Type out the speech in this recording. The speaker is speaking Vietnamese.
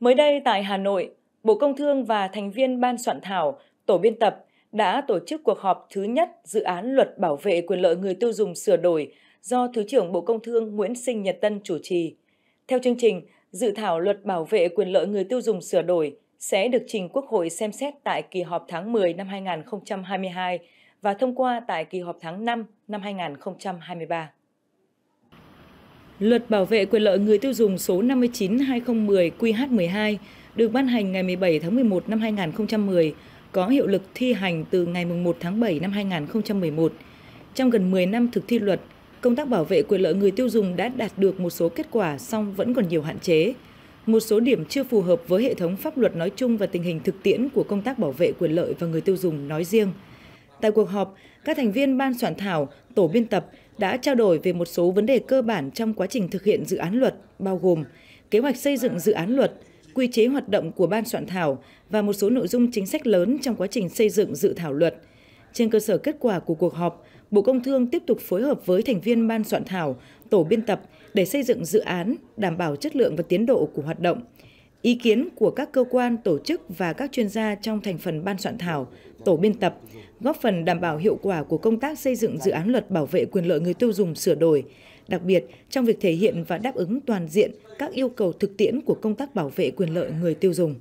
Mới đây tại Hà Nội, Bộ Công Thương và thành viên ban soạn thảo, tổ biên tập đã tổ chức cuộc họp thứ nhất dự án luật bảo vệ quyền lợi người tiêu dùng sửa đổi do Thứ trưởng Bộ Công Thương Nguyễn Sinh Nhật Tân chủ trì. Theo chương trình, dự thảo luật bảo vệ quyền lợi người tiêu dùng sửa đổi sẽ được trình Quốc hội xem xét tại kỳ họp tháng 10 năm 2022 và thông qua tại kỳ họp tháng 5 năm 2023. Luật bảo vệ quyền lợi người tiêu dùng số 59/2010/QH12 được ban hành ngày 17 tháng 11 năm 2010, có hiệu lực thi hành từ ngày 1 tháng 7 năm 2011. Trong gần 10 năm thực thi luật, công tác bảo vệ quyền lợi người tiêu dùng đã đạt được một số kết quả song vẫn còn nhiều hạn chế. Một số điểm chưa phù hợp với hệ thống pháp luật nói chung và tình hình thực tiễn của công tác bảo vệ quyền lợi và người tiêu dùng nói riêng – Tại cuộc họp, các thành viên ban soạn thảo, tổ biên tập đã trao đổi về một số vấn đề cơ bản trong quá trình thực hiện dự án luật, bao gồm kế hoạch xây dựng dự án luật, quy chế hoạt động của ban soạn thảo và một số nội dung chính sách lớn trong quá trình xây dựng dự thảo luật. Trên cơ sở kết quả của cuộc họp, Bộ Công Thương tiếp tục phối hợp với thành viên ban soạn thảo, tổ biên tập để xây dựng dự án, đảm bảo chất lượng và tiến độ của hoạt động, ý kiến của các cơ quan, tổ chức và các chuyên gia trong thành phần ban soạn thảo, tổ biên tập, góp phần đảm bảo hiệu quả của công tác xây dựng dự án luật bảo vệ quyền lợi người tiêu dùng sửa đổi, đặc biệt trong việc thể hiện và đáp ứng toàn diện các yêu cầu thực tiễn của công tác bảo vệ quyền lợi người tiêu dùng.